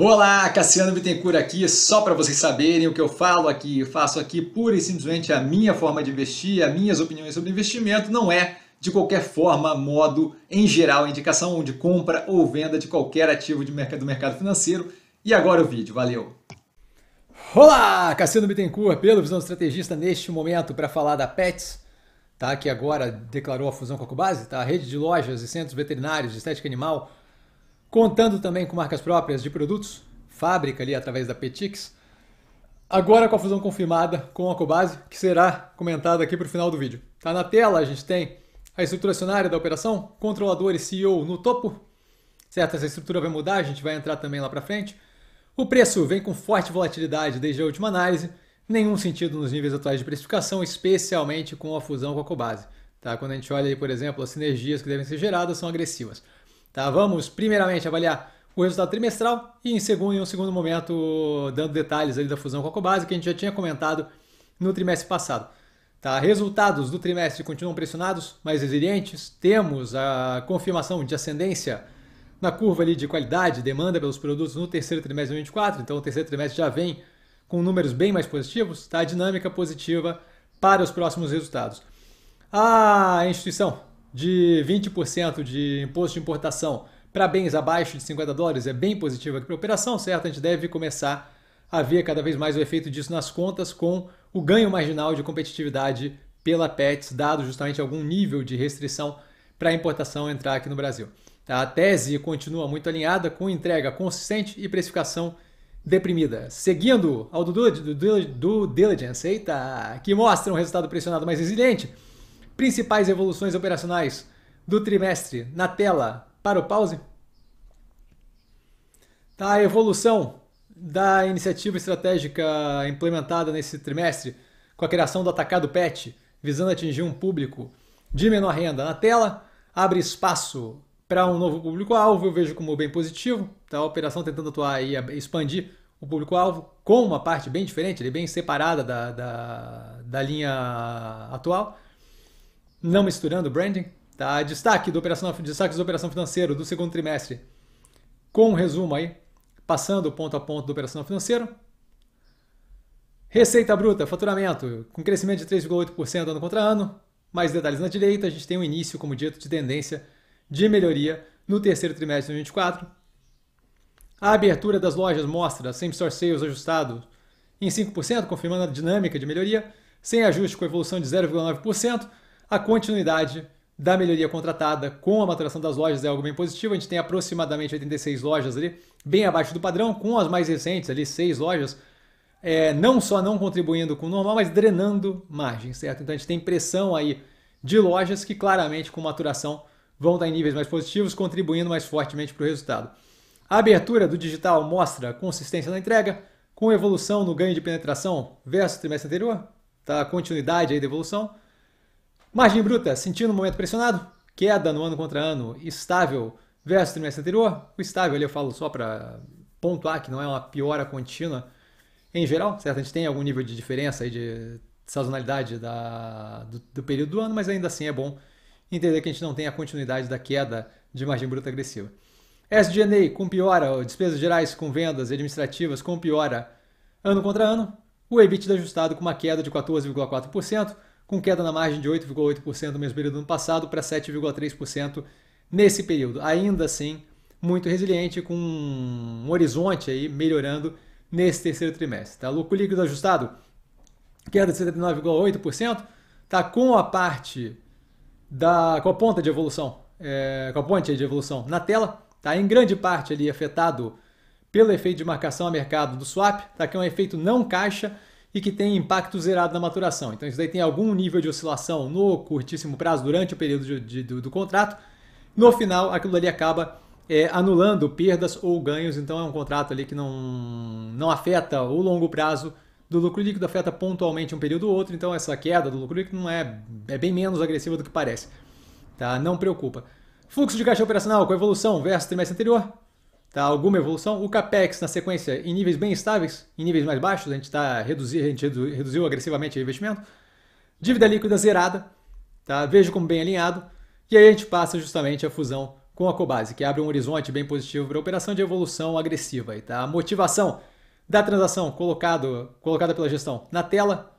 Olá, Cassiano Bittencourt aqui, só para vocês saberem o que eu falo aqui, eu faço aqui pura e simplesmente a minha forma de investir, as minhas opiniões sobre investimento, não é de qualquer forma, modo, em geral, indicação de compra ou venda de qualquer ativo de mercado, do mercado financeiro. E agora o vídeo, valeu! Olá, Cassiano Bittencourt, pelo Visão Estrategista, neste momento para falar da Pets, tá, que agora declarou a fusão com a Cubase, tá, a rede de lojas e centros veterinários de estética animal, contando também com marcas próprias de produtos, fábrica ali através da Petix. Agora com a fusão confirmada com a Cobase, que será comentada aqui para o final do vídeo. Tá na tela, a gente tem a estrutura acionária da operação, controlador e CEO no topo. Certo, essa estrutura vai mudar, a gente vai entrar também lá para frente. O preço vem com forte volatilidade desde a última análise, nenhum sentido nos níveis atuais de precificação, especialmente com a fusão com a Cobase. Tá? Quando a gente olha aí, por exemplo, as sinergias que devem ser geradas são agressivas. Tá? Vamos, primeiramente, avaliar o resultado trimestral e, em segundo, em um segundo momento, dando detalhes ali da fusão com a Cobase, que a gente já tinha comentado no trimestre passado. Tá? Resultados do trimestre continuam pressionados, mas resilientes. Temos a confirmação de ascendência na curva ali de qualidade, demanda pelos produtos no terceiro trimestre de 2024, então o terceiro trimestre já vem com números bem mais positivos, tá? a dinâmica positiva para os próximos resultados. A instituição de 20% de imposto de importação para bens abaixo de 50 dólares é bem positiva aqui para a operação, certo? A gente deve começar a ver cada vez mais o efeito disso nas contas com o ganho marginal de competitividade pela PETS, dado justamente algum nível de restrição para a importação entrar aqui no Brasil. Tá? A tese continua muito alinhada com entrega consistente e precificação deprimida. Seguindo ao do, do, do, do Diligence, eita, que mostra um resultado pressionado mais resiliente, principais evoluções operacionais do trimestre na tela para o pause. Tá, a evolução da iniciativa estratégica implementada nesse trimestre com a criação do atacado PET, visando atingir um público de menor renda na tela, abre espaço para um novo público-alvo, eu vejo como bem positivo, tá? a operação tentando atuar e expandir o público-alvo com uma parte bem diferente, bem separada da, da, da linha atual não misturando branding, tá? Destaque do operação, destaque do operação financeiro do segundo trimestre, com um resumo aí, passando ponto a ponto do operação financeiro. Receita bruta, faturamento, com crescimento de 3,8% ano contra ano. Mais detalhes na direita, a gente tem um início, como dito, de tendência de melhoria no terceiro trimestre de 2024. A abertura das lojas mostra sem store sales ajustado em 5%, confirmando a dinâmica de melhoria, sem ajuste com evolução de 0,9%, a continuidade da melhoria contratada com a maturação das lojas é algo bem positivo. A gente tem aproximadamente 86 lojas ali, bem abaixo do padrão, com as mais recentes ali, seis lojas, é, não só não contribuindo com o normal, mas drenando margem, certo? Então a gente tem pressão aí de lojas que claramente com maturação vão estar em níveis mais positivos, contribuindo mais fortemente para o resultado. A abertura do digital mostra consistência na entrega, com evolução no ganho de penetração versus o trimestre anterior, tá? continuidade aí da evolução. Margem bruta, sentindo o momento pressionado, queda no ano contra ano, estável versus trimestre anterior. O estável ali eu falo só para pontuar que não é uma piora contínua em geral, certo? A gente tem algum nível de diferença aí de sazonalidade da, do, do período do ano, mas ainda assim é bom entender que a gente não tem a continuidade da queda de margem bruta agressiva. SG&A com piora, despesas gerais com vendas e administrativas com piora ano contra ano. O EBITDA ajustado com uma queda de 14,4% com queda na margem de 8,8% no mesmo período do ano passado para 7,3% nesse período. Ainda assim, muito resiliente, com um horizonte aí melhorando nesse terceiro trimestre. Tá? Lucro líquido ajustado, queda de 79,8%, tá com a parte da com a ponta de evolução, é, com a ponte de evolução na tela, tá em grande parte ali afetado pelo efeito de marcação a mercado do swap, tá que é um efeito não caixa, e que tem impacto zerado na maturação. Então, isso daí tem algum nível de oscilação no curtíssimo prazo, durante o período de, de, do, do, contrato. No final, aquilo ali acaba é, anulando perdas ou ganhos. Então, é um contrato ali que não, não afeta o longo prazo do lucro líquido, afeta pontualmente um período ou outro. Então, essa queda do lucro líquido não é, é bem menos agressiva do que parece. Tá? Não preocupa. Fluxo de caixa operacional com evolução versus trimestre anterior tá? alguma evolução. O CAPEX, na sequência, em níveis bem estáveis, em níveis mais baixos, a gente, tá reduzi a gente redu reduziu agressivamente o investimento. Dívida líquida zerada, tá? vejo como bem alinhado. E aí a gente passa justamente a fusão com a Cobase, que abre um horizonte bem positivo para a operação de evolução agressiva. Tá? A motivação da transação colocado, colocada pela gestão na tela.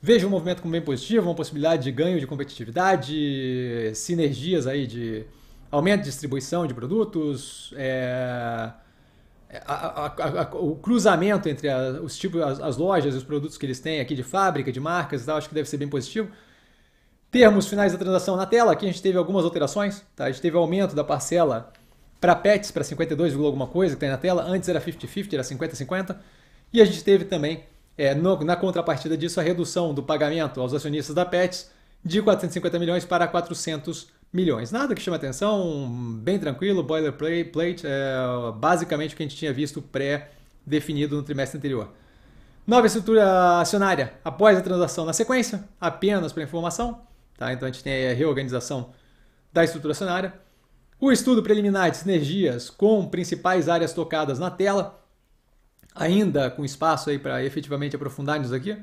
Vejo o um movimento como bem positivo, uma possibilidade de ganho de competitividade, sinergias aí de, aumento de distribuição de produtos, é, é a, a, a, o cruzamento entre os tipos, as, as lojas e os produtos que eles têm aqui de fábrica, de marcas e tal, acho que deve ser bem positivo. Termos finais da transação na tela, aqui a gente teve algumas alterações, tá? a gente teve aumento da parcela para pets para 52, alguma coisa que tem na tela, antes era 50-50, era 50-50, e a gente teve também, é, no, na contrapartida disso, a redução do pagamento aos acionistas da Pets de 450 milhões para 400 milhões. Nada que chama atenção, bem tranquilo, boilerplate, é basicamente o que a gente tinha visto pré-definido no trimestre anterior. Nova estrutura acionária após a transação na sequência, apenas para informação. Tá? Então a gente tem a reorganização da estrutura acionária. O estudo preliminar de sinergias com principais áreas tocadas na tela, ainda com espaço aí para efetivamente aprofundar nisso aqui.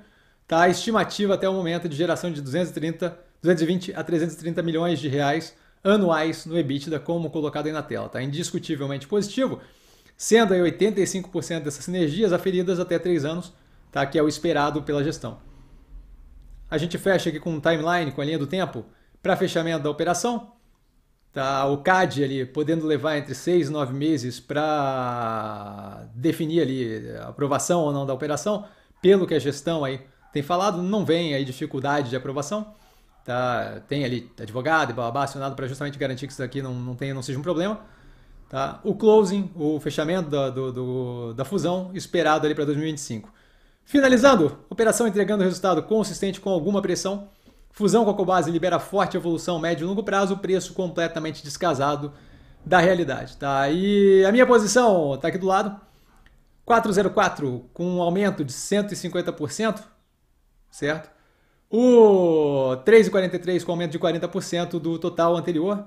Tá? A estimativa até o momento é de geração de 230 220 a 330 milhões de reais anuais no EBITDA, como colocado aí na tela. Tá indiscutivelmente positivo, sendo aí 85% dessas sinergias aferidas até 3 anos, tá? que é o esperado pela gestão. A gente fecha aqui com um timeline, com a linha do tempo, para fechamento da operação. Tá, o CAD ali podendo levar entre 6 e 9 meses para definir ali a aprovação ou não da operação, pelo que a gestão aí tem falado, não vem aí dificuldade de aprovação tá? Tem ali advogado e babá acionado para justamente garantir que isso aqui não, não, tenha, não seja um problema. Tá? O closing, o fechamento da, do, do, da fusão, esperado ali para 2025. Finalizando, operação entregando resultado consistente com alguma pressão. Fusão com a Cobase libera forte evolução médio e longo prazo, preço completamente descasado da realidade. Tá? E a minha posição está aqui do lado. 404 com um aumento de 150%, certo? O 3,43 com aumento de 40% do total anterior.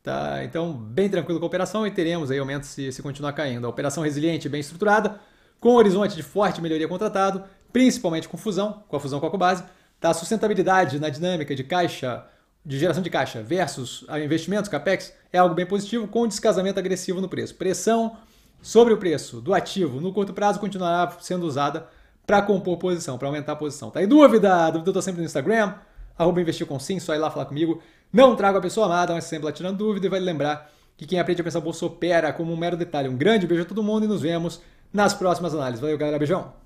Tá? Então, bem tranquilo com a operação e teremos aí aumento se, se continuar caindo. A operação resiliente e bem estruturada, com horizonte de forte melhoria contratado, principalmente com fusão, com a fusão com a Cobase. Tá? A sustentabilidade na dinâmica de caixa, de geração de caixa versus investimentos, CAPEX, é algo bem positivo, com descasamento agressivo no preço. Pressão sobre o preço do ativo no curto prazo continuará sendo usada para compor posição, para aumentar a posição. Tá aí dúvida? Dúvida eu tô sempre no Instagram, arroba investir com sim, só ir lá falar comigo. Não trago a pessoa amada, mas sempre lá tirando dúvida e vai lembrar que quem aprende a pensar bolsa opera como um mero detalhe. Um grande beijo a todo mundo e nos vemos nas próximas análises. Valeu, galera. Beijão!